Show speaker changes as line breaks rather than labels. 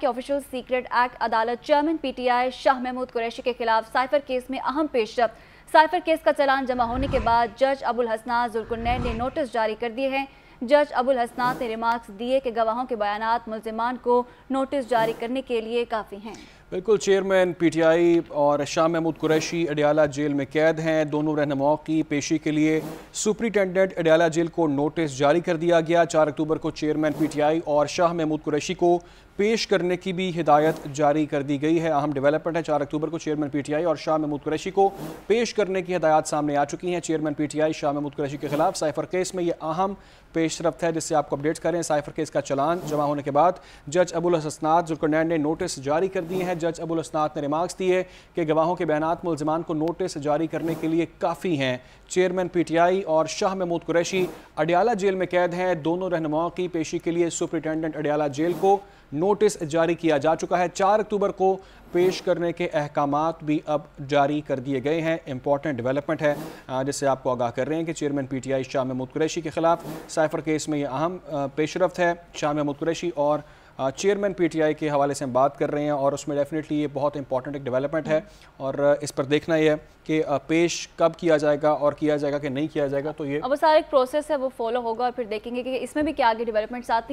के official secret act अदालत chairman PTI Shah Mahmood Qureshi के खिलाफ साइफर केस में अहम पेशरफ साइफर केस का चलान जमा होने के बाद जज अबुल हसना जुलकुन्नैन ने नोटिस जारी कर दिए हैं जज अबुल हसनात ने रिमार्क्स दिए कि गवाहों के बयानात मुलजमान को नोटिस जारी करने के लिए काफ़ी हैं
बिल्कुल चेयरमैन पीटीआई और शाह महमूद कुरैशी अडियाला जेल में कैद हैं दोनों रहनुमाओं की पेशी के लिए सुप्रीटेंडेंट अडियाला जेल को नोटिस जारी कर दिया गया चार अक्टूबर को चेयरमैन पीटीआई और शाह महमूद कुरैशी को पेश करने की भी हिदायत जारी कर दी गई है अहम डेवलपमेंट है चार अक्टूबर को चेयरमैन पीटीआई और शाह महमूद कुरैशी को पेश करने की हिदायत सामने आ चुकी हैं चेयरमैन पीटीआई शाह महमूद कुरैशी के खिलाफ साइफर केस में यह अहम पेश रफ्त है जिससे आपको अपडेट करें साइफर केस का चलान जमा होने के बाद जज अबुल हसनाथ जुर्कनैन ने नोटिस जारी कर दिए हैं जज अबुल असनात ने रिमार्क्स दिए कि गवाहों के बयानात मुलजमान को नोटिस जारी करने के लिए काफ़ी हैं चेयरमैन पीटीआई और शाह महमूद कुरैशी अडियाला जेल में कैद हैं दोनों रहनुमाओं की पेशी के लिए सुप्रिटेंडेंट अडियाला जेल को नोटिस जारी किया जा चुका है चार अक्टूबर को पेश करने के अहकाम भी अब जारी कर दिए गए हैं इंपॉर्टेंट डेवलपमेंट है जिससे आपको आगाह कर रहे हैं कि chairman P T I Shah Mahmood Qureshi के खिलाफ साइफर केस में यह अहम पेशरफ है शाह महमूद कुरैशी और चेयरमैन पीटीआई के हवाले से हम बात कर रहे हैं और उसमें डेफिनेटली ये बहुत इंपॉर्टेंट एक डेवलपमेंट है और इस पर देखना यह है कि पेश कब किया जाएगा और किया जाएगा कि नहीं किया जाएगा तो ये
अब सारा एक प्रोसेस है वो फॉलो होगा और फिर देखेंगे कि इसमें भी क्या आगे डेवलपमेंट्स आती